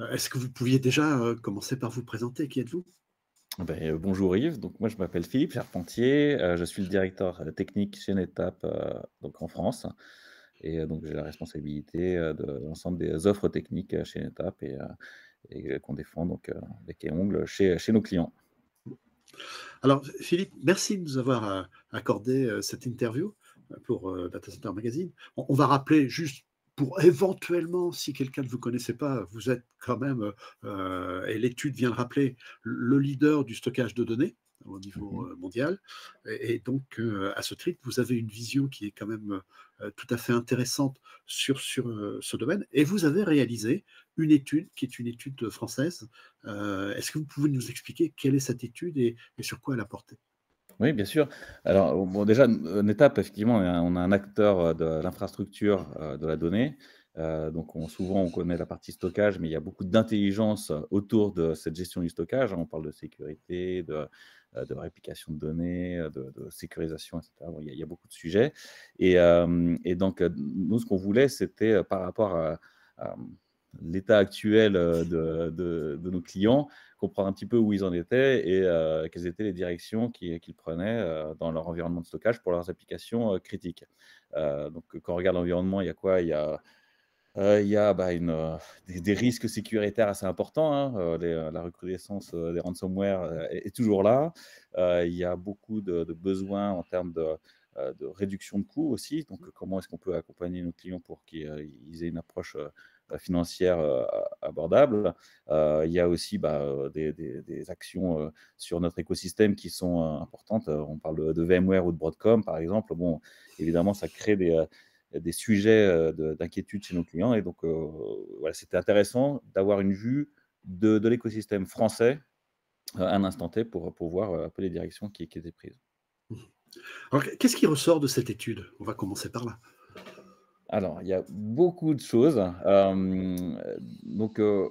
Euh, est-ce que vous pouviez déjà euh, commencer par vous présenter Qui êtes-vous ah ben, euh, bonjour Yves, donc moi je m'appelle Philippe Charpentier, je suis le directeur technique chez NetApp donc en France et donc j'ai la responsabilité de l'ensemble des offres techniques chez NetApp et, qu'on défend donc avec les ongles chez, chez nos clients. Alors Philippe, merci de nous avoir accordé cette interview pour Data Center Magazine. on va rappeler juste pour éventuellement, si quelqu'un ne vous connaissait pas, vous êtes quand même, euh, euh, et l'étude vient le rappeler, le leader du stockage de données au mmh niveau euh, mondial. Et, donc, à ce titre, vous avez une vision qui est quand même tout à fait intéressante sur, sur ce domaine. Et vous avez réalisé une étude qui est une étude française. Est-ce que vous pouvez nous expliquer quelle est cette étude et sur quoi elle a porté oui, bien sûr. Alors, bon, déjà, euh, une étape, effectivement, on a un acteur euh, de l'infrastructure euh, de la donnée. donc, souvent, on connaît la partie stockage, mais il y a beaucoup d'intelligence autour de cette gestion du stockage. On parle de sécurité, de, de réplication de données, de, sécurisation, etc. il, y a, beaucoup de sujets. Et, donc, nous, ce qu'on voulait, c'était par rapport à- l'état actuel euh, de, de, nos clients, comprendre un petit peu où ils en étaient et euh, quelles étaient les directions qu'ils prenaient euh, dans leur environnement de stockage pour leurs applications critiques. donc, quand on regarde l'environnement, il y a quoi Il y a, il y a bah, des, risques sécuritaires assez importants. Hein. la recrudescence des ransomware est, toujours là. il y a beaucoup de besoins en termes de euh, de réduction de coûts aussi. Donc, mmh. comment est-ce qu'on peut accompagner nos clients pour qu'ils euh, aient une approche euh, financière abordable. il y a aussi bah, des, actions sur notre écosystème qui sont importantes. On parle de VMware ou de Broadcom, par exemple. Bon, évidemment, ça crée des, sujets d'inquiétude chez nos clients. Et donc, c'était intéressant d'avoir une vue de, l'écosystème français un instant T pour, pour voir un peu les directions qui étaient prises. Alors, qu'est-ce qui ressort de cette étude On va commencer par là. Alors, il y a beaucoup de choses. Euh, donc, euh,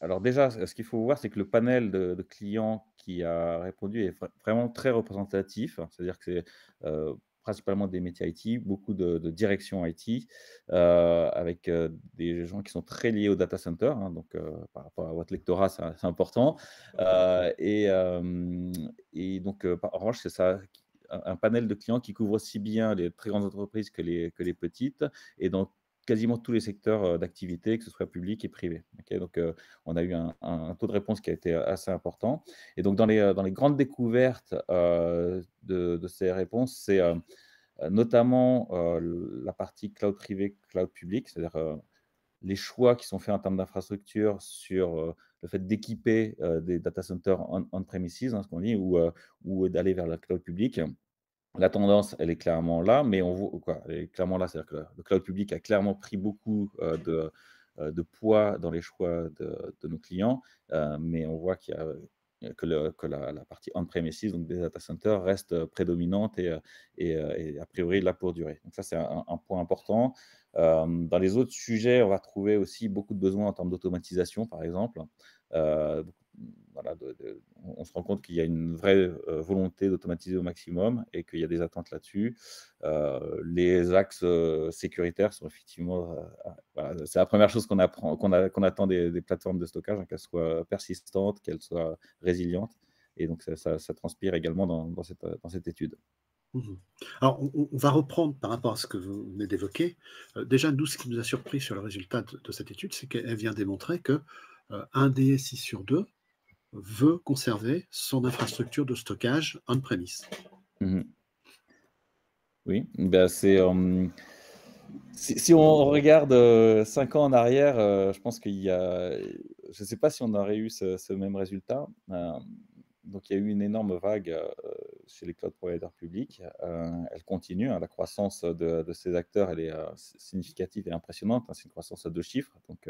alors déjà, ce qu'il faut voir, c'est que le panel de, clients qui a répondu est vraiment très représentatif. C'est-à-dire que c'est euh, principalement des métiers IT, beaucoup de, de directions IT, avec des gens qui sont très liés au data center. Hein. donc, par rapport à votre lectorat, c'est important. Et, donc, en revanche, c'est ça un panel de clients qui couvre aussi bien les très grandes entreprises que les, que les petites et dans quasiment tous les secteurs euh, d'activité, que ce soit public et privé. donc, euh, on a eu un, taux de réponse qui a été euh, assez important. Et donc, dans les, dans les grandes découvertes de, ces réponses, c'est notamment la partie cloud privé, cloud public, c'est-à-dire les choix qui sont faits en termes d'infrastructure sur le fait d'équiper des data centers on-premises, hein, ce qu'on dit, ou, ou d'aller vers le cloud public La tendance, elle est clairement là, mais on voit quoi clairement là, c'est-à-dire que le cloud public a clairement pris beaucoup de, poids dans les choix de, nos clients, mais on voit qu'il y que, la, partie on-premises, donc des data centers, reste prédominante et, et, a priori là pour durer. Donc ça, c'est un, un, point important. Euh, dans les autres sujets, on va trouver aussi beaucoup de besoins en termes d'automatisation, par exemple. Euh, on se rend compte qu'il y a une vraie euh, volonté d'automatiser au maximum et qu'il y a des attentes là-dessus. les axes sécuritaires sont effectivement, c'est la première chose qu'on attend des, plateformes de stockage, hein, qu'elles soient persistantes, qu'elles soient résilientes. Et donc ça, transpire également dans cette étude. Mhm. Alors, on, va reprendre par rapport à ce que vous venez d'évoquer. Euh, déjà, nous, ce qui nous a surpris sur le résultat de, cette étude, c'est qu'elle vient démontrer que euh, un DSI sur deux veut conserver son infrastructure de stockage on-premise. Mhm. Oui, ben c'est. Euh, si, on regarde cinq ans en arrière, je pense qu'il y a. Je ne sais pas si on aurait eu ce même résultat donc il y a eu une énorme vague euh, chez les cloud providers publics. Euh, elle continue. Hein. la croissance de, ces acteurs, elle est euh, significative et impressionnante. Hein. c'est une croissance à deux chiffres. Donc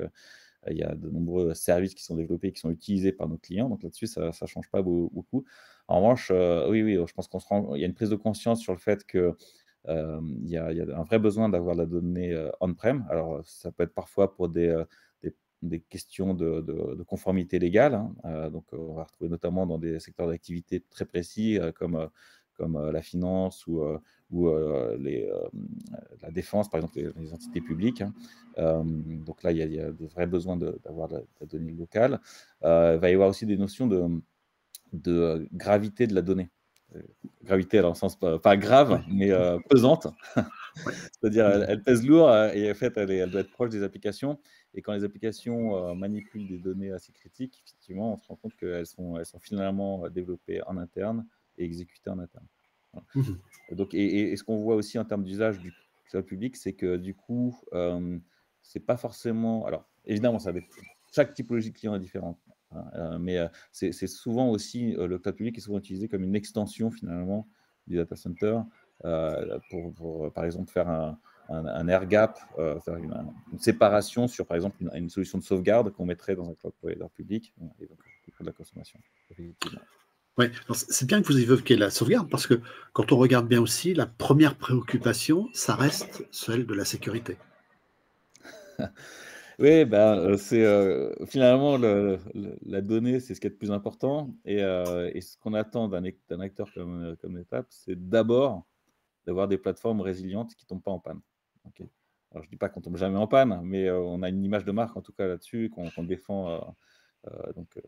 il y a de nombreux services qui sont développés, qui sont utilisés par nos clients. Donc là-dessus, ça ne change pas beaucoup. En revanche, oui, oui, je pense qu'on se rend, il y a une prise de conscience sur le fait que il y, a un vrai besoin d'avoir la donnée on-prem. Alors ça peut être parfois pour des des questions de, conformité légale. Hein, euh, donc, euh, on va retrouver notamment dans des secteurs d'activité très précis euh, comme, comme la finance ou, ou les, la défense, par exemple, les, entités publiques. Hein. donc là, il y, a, il des vrais besoins d'avoir de, la donnée locale. il va y avoir aussi des notions de, de gravité de la donnée gravité, alors en sens pas, grave, mais pesante. C'est-à-dire, elle, pèse lourd hein, et en fait, elle, doit être proche des applications. Et quand les applications euh, manipulent des données assez critiques, effectivement, on se rend compte qu'elles sont, elles sont finalement euh, développées en interne et exécutées en interne. Mmh Donc, et, ce qu'on voit aussi en termes d'usage du cloud public, c'est que du coup, euh, c'est pas forcément. Alors, évidemment, ça chaque typologie de client est différente. Hein, euh, mais c'est souvent aussi le cloud public est souvent utilisé comme une extension finalement du data center euh, pour, pour, euh, par exemple, faire un, un, air gap, euh, faire une, séparation sur, par exemple, une, solution de sauvegarde qu'on mettrait dans un cloud provider public, et donc, de la consommation. c'est bien que vous évoquiez la sauvegarde parce que quand on regarde bien aussi, la première préoccupation, ça reste celle de la sécurité. oui, ben, c'est finalement le, la donnée, c'est ce qui est le plus important. Et, ce qu'on attend d'un acteur comme, comme c'est d'abord d'avoir des plateformes résilientes qui ne tombent pas en panne. Alors, je ne dis pas qu'on ne tombe jamais en panne, mais euh, on a une image de marque en tout cas là-dessus qu'on défend euh, euh, donc,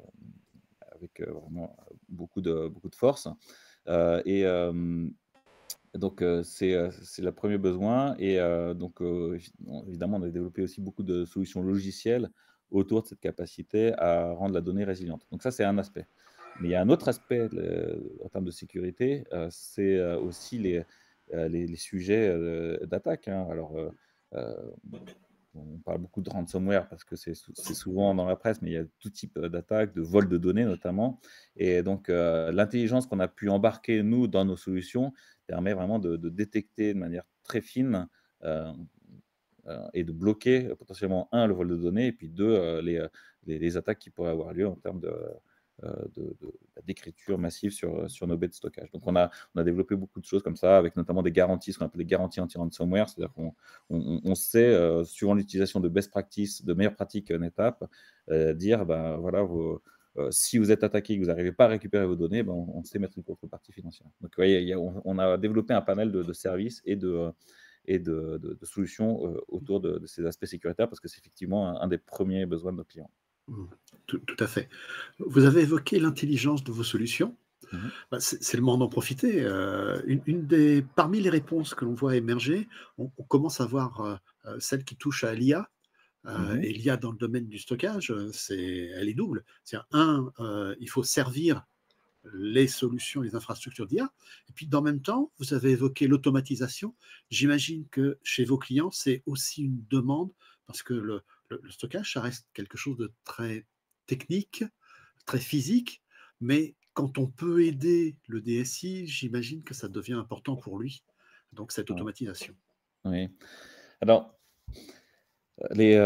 avec vraiment beaucoup de, beaucoup de force. et donc, c'est le premier besoin. Et donc, évidemment, on a développé aussi beaucoup de solutions logicielles autour de cette capacité à rendre la donnée résiliente. Donc ça, c'est un aspect. Mais il y a un autre aspect en termes de sécurité, c'est aussi les, euh, les, sujets euh, d'attaque. Hein. Alors, euh, on parle beaucoup de ransomware parce que c'est souvent dans la presse, mais il y a tout type d'attaques, de vol de données notamment. Et donc, l'intelligence qu'on a pu embarquer, nous, dans nos solutions, permet vraiment de, détecter de manière très fine et de bloquer potentiellement, un, le vol de données, et puis deux, les, les, attaques qui pourraient avoir lieu en termes de, d'écriture euh, de, de, bah, massive sur, euh, sur nos baies de stockage. Donc on a, on a développé beaucoup de choses comme ça, avec notamment des garanties, ce qu'on appelle des garanties anti-ransomware, c'est-à-dire qu'on on, sait, euh, suivant l'utilisation de best practices, de meilleures pratiques en étape dire, ben voilà, si vous êtes attaqué et que vous n'arrivez pas à récupérer vos données, ben on, sait mettre une contrepartie financière. Donc vous voyez, on, a développé un panel de, services et de et de, solutions autour de, ces aspects sécuritaires parce que c'est effectivement un, des premiers besoins de nos clients. Tout, à fait. Vous avez évoqué l'intelligence de vos solutions. Mhm. Bah, c'est le moment d'en profiter. Euh, une, des, parmi les réponses que l'on voit émerger, on, commence à voir euh, euh, celle qui touche à l'IA. Mhm. Et l'IA dans le domaine du stockage, c'est, elle est double. C'est un, il faut servir les solutions, les infrastructures d'IA. Et puis, dans le même temps, vous avez évoqué l'automatisation. J'imagine que chez vos clients, c'est aussi une demande parce que le, le, stockage, ça reste quelque chose de très technique, très physique, mais quand on peut aider le DSI, j'imagine que ça devient important pour lui, donc cette automatisation. Oui. Alors, euh, les,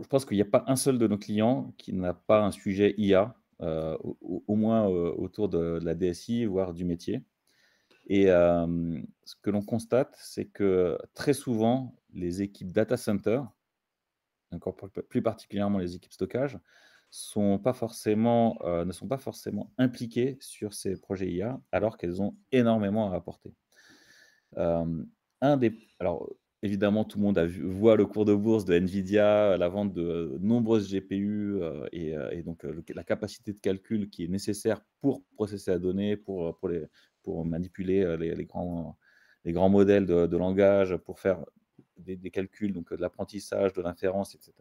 je pense qu'il n'y a pas un seul de nos clients qui n'a pas un sujet IA, euh, au, moins euh, autour de, la DSI, voire du métier. Et ce que l'on constate, c'est que très souvent, les équipes data center, encore plus particulièrement les équipes stockage, ne sont pas forcément impliquées sur ces projets IA, alors qu'elles ont énormément à rapporter. un des, alors, évidemment, tout le monde voit le cours de bourse de Nvidia, la vente de nombreuses GPU et, donc la capacité de calcul qui est nécessaire pour processer la donnée, pour, pour les, pour manipuler euh, les, grands, modèles de, langage, pour faire des, calculs, donc de l'apprentissage, de l'inférence, etc.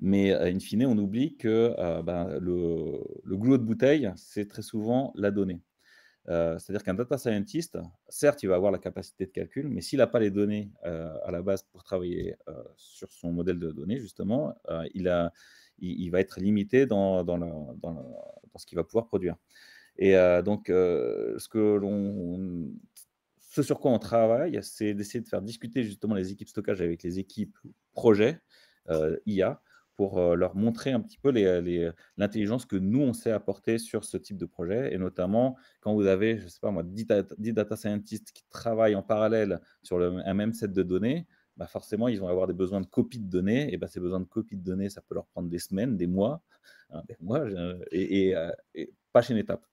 Mais euh, in fine, on oublie que euh, ben, le, le, de bouteille, c'est très souvent la donnée. C'est-à-dire qu'un data scientist, certes, il va avoir la capacité de calcul, mais s'il n'a pas les données à la base pour travailler sur son modèle de données, justement, il, il, va être limité dans, dans, dans, dans ce qu'il va pouvoir produire. Et euh, donc, euh, ce, que ce sur quoi on travaille, c'est d'essayer de faire discuter justement les équipes stockage avec les équipes projet euh, IA pour leur montrer un petit peu les, l'intelligence que nous, on sait apporter sur ce type de projet. Et notamment, quand vous avez, je sais pas moi, 10 data, scientists qui travaillent en parallèle sur le, un même set de données, bah, forcément, ils vont avoir des besoins de copies de données. Et bah, ces besoins de copies de données, ça peut leur prendre des semaines, des mois, hein, moi et, et, chez pas étape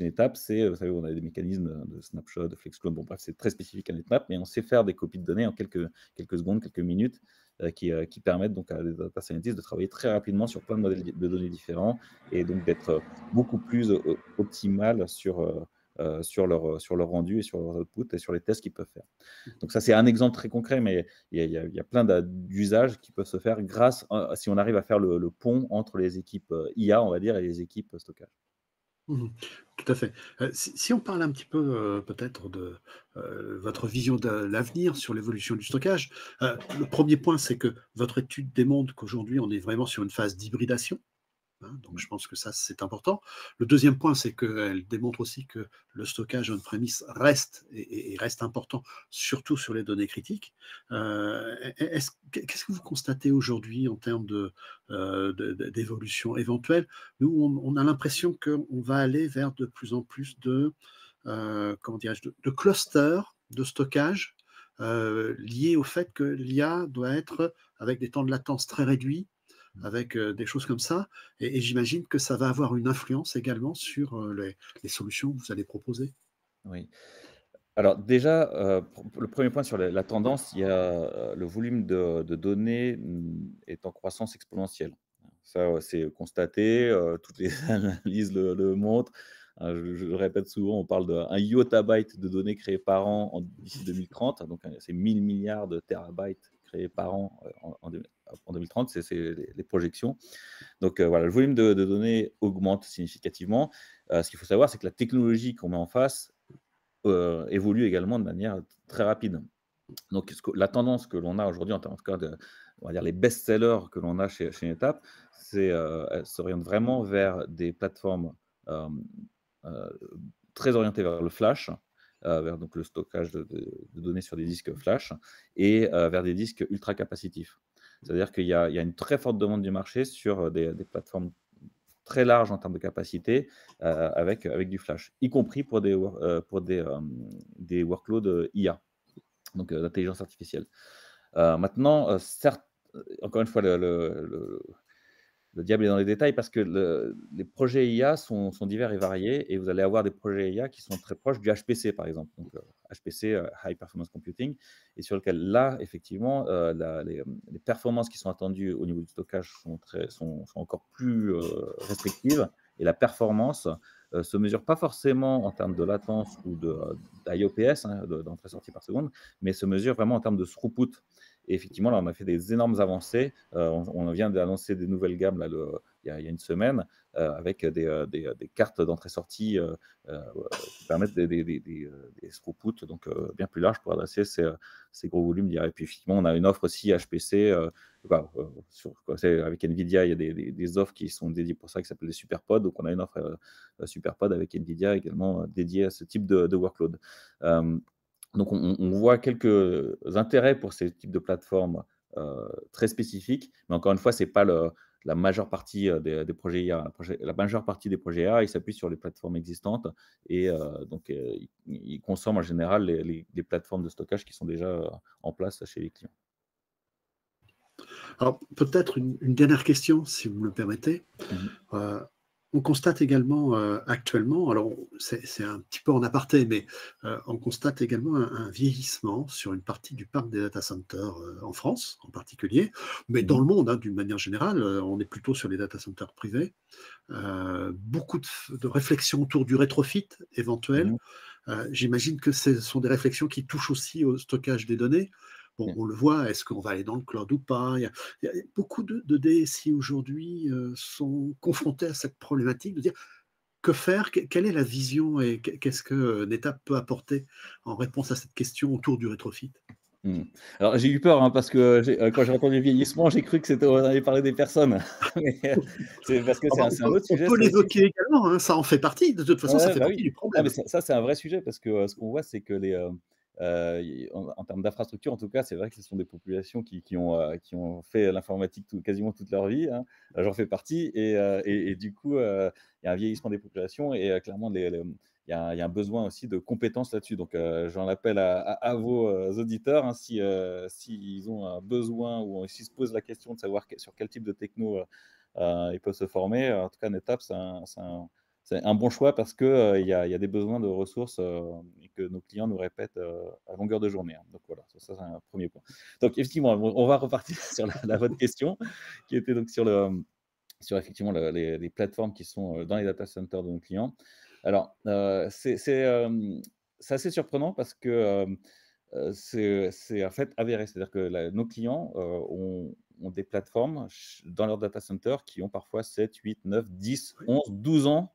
une étape. c'est, euh, vous savez, on a des mécanismes de snapshot, de flex clone, bon bref, c'est très spécifique à NetMap, mais on sait faire des copies de données en quelques, quelques secondes, quelques minutes, euh, qui, euh, qui, permettent donc à des data scientists de travailler très rapidement sur plein de modèles de données différents et donc d'être beaucoup plus optimal sur, sur, leur, sur leur rendu et sur leur output et sur les tests qu'ils peuvent faire. Donc ça, c'est un exemple très concret, mais il y, a, plein d'usages qui peuvent se faire grâce, si on arrive à faire le, le pont entre les équipes IA, on va dire, et les équipes stockage. Mmh Tout à fait. Euh, si, on parle un petit peu euh, peut-être de euh, votre vision de l'avenir sur l'évolution du stockage, le premier point, c'est que votre étude démontre qu'aujourd'hui, on est vraiment sur une phase d'hybridation Hein, donc je pense que ça, c'est important. Le deuxième point, c'est qu'elle démontre aussi que le stockage on-premise reste et, reste important, surtout sur les données critiques. Euh, qu'est-ce que vous constatez aujourd'hui en termes euh, d'évolution de, éventuelle Nous, on, a l'impression qu'on va aller vers de plus en plus de, euh, comment de clusters de stockage liés au fait que l'IA doit être, avec des temps de latence très réduits, Mmh. avec euh, des choses comme ça. Et, j'imagine que ça va avoir une influence également sur euh, les, solutions que vous allez proposer. Oui. Alors déjà, euh, le premier point sur la, tendance, il y a le volume de, données mmh, est en croissance exponentielle. Ça, c'est constaté, toutes les analyses le, montrent. je, le répète souvent, on parle d'un yottabyte de données créées par an en d'ici 2030, donc c'est 1000 milliards de terabytes par an euh, en, 2030, c'est les, projections. Donc euh, voilà, le volume de, données augmente significativement. Euh, ce qu'il faut savoir, c'est que la technologie qu'on met en face évolue également de manière très rapide. Donc que, la tendance que l'on a aujourd'hui, en tout de, on va dire les best-sellers que l'on a chez, chez NetApp, c'est s'oriente vraiment vers des plateformes très orientées vers le flash, euh, vers donc, le stockage de, données sur des disques flash et euh, vers des disques ultra capacitifs. C'est-à-dire qu'il y, a une très forte demande du marché sur euh, des, plateformes très larges en termes de capacité avec, avec du flash, y compris pour des, pour des, des workloads IA, donc d'intelligence artificielle. maintenant, encore une fois, le le diable est dans les détails parce que les projets IA sont, divers et variés et vous allez avoir des projets IA qui sont très proches du HPC par exemple, donc HPC, euh, euh, High Performance Computing, et sur lequel là, effectivement, euh, les, performances qui sont attendues au niveau du stockage sont, très, sont, encore plus restrictives et la performance se mesure pas forcément en termes de latence ou d'IOPS, hein, de, d'entrée-sortie par seconde, mais se mesure vraiment en termes de throughput effectivement, là, on a fait des énormes avancées. Euh, on, vient d'annoncer des nouvelles gammes là, le, il, y a, une semaine euh, avec euh, des, cartes d'entrée-sortie qui permettent des, des, donc, bien plus larges pour adresser ces, gros volumes Et puis, effectivement, on a une offre aussi HPC. Bah, avec NVIDIA, il y a des, offres qui sont dédiées pour ça qui s'appellent les SuperPods. Donc, on a une offre SuperPod avec NVIDIA également dédiée à ce type de, de workload. Donc on, voit quelques intérêts pour ces types de plateformes euh, très spécifiques, mais encore une fois, ce n'est pas euh, la majeure partie des, projets IA. La, majeure partie des projets IA, ils s'appuient sur les plateformes existantes et euh, donc ils, consomment en général les, plateformes de stockage qui sont déjà en place chez les clients. Alors peut-être une, dernière question, si vous me le permettez. Mmh on constate également euh, actuellement, alors c'est un petit peu en aparté, mais euh, on constate également un, vieillissement sur une partie du parc des data centers euh, en France en particulier, mais dans le monde hein, d'une manière générale, on est plutôt sur les data centers privés. beaucoup de, de, réflexions autour du rétrofit éventuel. Mmh. J'imagine que ce sont des réflexions qui touchent aussi au stockage des données. Bon, mmh. on le voit, est-ce qu'on va aller dans le cloud ou pas il y, a, Beaucoup de, de DSI aujourd'hui sont confrontés à cette problématique de dire que faire, quelle est la vision et qu'est-ce que NetApp peut apporter en réponse à cette question autour du rétrofit mmh. Alors j'ai eu peur hein, parce que quand j'ai entendu vieillissement, j'ai cru que c'était on allait parler des personnes. parce que ah bah, c'est un, autre sujet. On peut l'évoquer également, hein, ça en fait partie. De toute façon, ça fait bah partie du ah, problème. mais ça, c'est un vrai sujet parce que ce qu'on voit, c'est que les, euh, en, termes d'infrastructure, en tout cas, c'est vrai que ce sont des populations qui, ont, euh, qui ont fait l'informatique quasiment toute leur vie. Hein. Euh, j'en fais partie. Et, du coup, il y a un vieillissement des populations et clairement, il y, a un besoin aussi de compétences là-dessus. Donc, j'en appelle à, vos auditeurs, hein, si, ont un besoin ou s'ils se posent la question de savoir sur quel type de techno ils peuvent se former. En tout cas, NetApp, c'est c'est un c'est un bon choix parce qu'il euh, il y, a, des besoins de ressources euh, et que nos clients nous répètent euh, à longueur de journée. Hein. Donc voilà, ça, c'est un premier point. Donc effectivement, on va repartir sur la, bonne question qui était donc sur, le, sur effectivement les, plateformes qui sont dans les data centers de nos clients. Alors, c'est assez surprenant parce que c'est en fait avéré. C'est-à-dire que nos clients ont, ont des plateformes dans leur data center qui ont parfois 7, 8, 9, 10, 11, 12 ans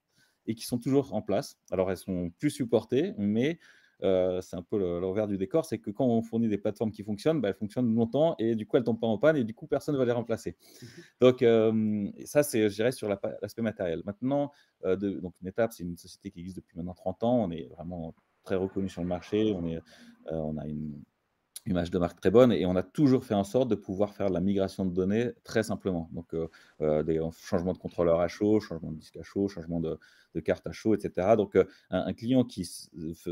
et qui sont toujours en place. Alors, elles sont plus supportées, mais euh, c'est un peu l'envers du décor, c'est que quand on fournit des plateformes qui fonctionnent, bah, elles fonctionnent longtemps et du coup, elles tombent pas en panne et du coup, personne ne va les remplacer. Mhm. Donc, euh, ça, c'est, je dirais, sur l'aspect matériel. Maintenant, euh, de, donc NetApp, c'est une société qui existe depuis maintenant 30 ans. On est vraiment très reconnu sur le marché. On, est, on a une image de marque très bonne et on a toujours fait en sorte de pouvoir faire la migration de données très simplement. Donc, euh, euh, des changements de contrôleur à chaud, changement de disque à chaud, changement de, carte à chaud, etc. Donc, euh, un, client qui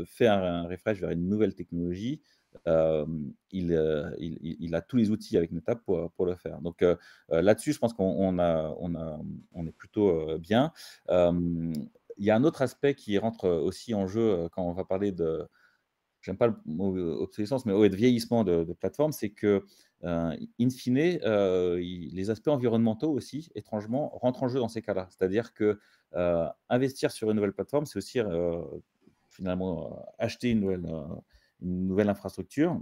fait un, refresh vers une nouvelle technologie, il, il, a tous les outils avec NetApp pour, pour le faire. Donc, là-dessus, je pense qu'on a, on est plutôt bien. il y a un autre aspect qui rentre aussi en jeu quand on va parler de, j'aime pas le mot obsolescence, mais ouais, de vieillissement de, plateforme, c'est que, euh, in fine, euh, les aspects environnementaux aussi, étrangement, rentrent en jeu dans ces cas-là. C'est-à-dire que euh, investir sur une nouvelle plateforme, c'est aussi finalement acheter une nouvelle, une nouvelle infrastructure.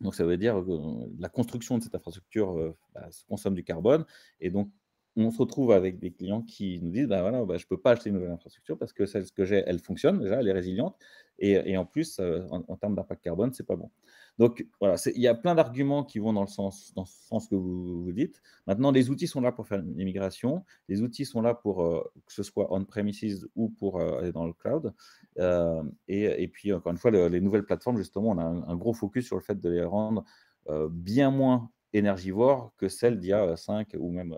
Donc ça veut dire que la construction de cette infrastructure bah, consomme du carbone et donc on se retrouve avec des clients qui nous disent «Bah, voilà, bah, je ne peux pas acheter une nouvelle infrastructure parce que celle que j'ai, elle fonctionne déjà, elle est résiliente. Et, et en plus, euh, en, termes d'impact carbone, ce n'est pas bon. Donc voilà, il y a plein d'arguments qui vont dans le sens, dans ce sens que vous, vous, dites. Maintenant, les outils sont là pour faire l'immigration. Les outils sont là pour euh, que ce soit on-premises ou pour euh, aller dans le cloud. Et, et, puis, encore une fois, les nouvelles plateformes, justement, on a un, gros focus sur le fait de les rendre bien moins énergivores que celles d'il y a 5 ou même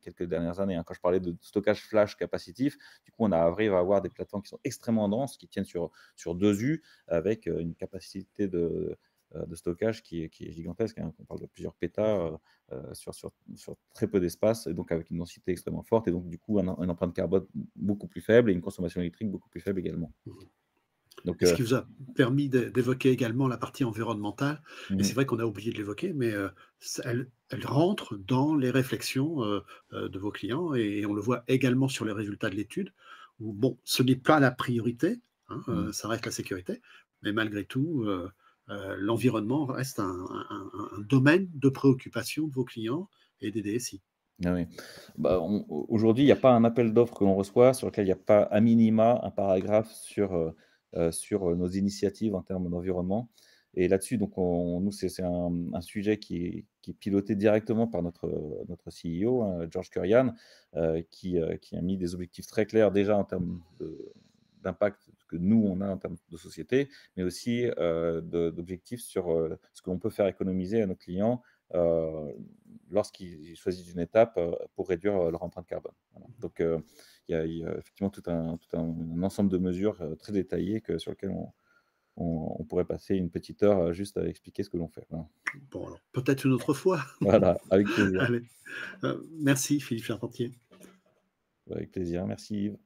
quelques dernières années. Hein. Quand je parlais de stockage flash capacitif, du coup, on arrive à avoir des plateformes qui sont extrêmement denses, qui tiennent sur, sur deux U, avec euh, une capacité de, euh, de stockage qui, est gigantesque. Hein. On parle de plusieurs pétards euh, sur, sur, très peu d'espace, et donc avec une densité extrêmement forte, et donc du coup, une un empreinte carbone beaucoup plus faible et une consommation électrique beaucoup plus faible également. Mmh ce euh, qui vous a permis d'évoquer également la partie environnementale. Et mm. c'est vrai qu'on a oublié de l'évoquer, mais euh, elle, rentre dans les réflexions euh, de vos clients et on le voit également sur les résultats de l'étude, où bon, ce n'est pas la priorité, hein, mm. ça reste la sécurité, mais malgré tout, l'environnement reste un, domaine de préoccupation de vos clients et des DSI. Ah bah, aujourd'hui, il n'y a pas un appel d'offres que l'on reçoit sur lequel il n'y a pas à minima un paragraphe sur... Euh, sur euh, nos initiatives en termes d'environnement. Et là-dessus, donc, nous, c'est un, sujet qui est, piloté directement par notre, euh, notre CEO, hein, George Curian qui, a mis des objectifs très clairs déjà en termes d'impact que nous, on a en termes de société, mais aussi d'objectifs sur ce qu'on peut faire économiser à nos clients lorsqu'ils choisissent une étape pour réduire leur empreinte carbone. Donc, il y a effectivement tout un, ensemble de mesures euh, très détaillées que, sur lesquelles on, pourrait passer une petite heure euh, juste à expliquer ce que l'on fait. Bon, alors peut-être une autre fois. Voilà, avec plaisir. Euh, merci Philippe Charpentier. Avec plaisir, merci Yves.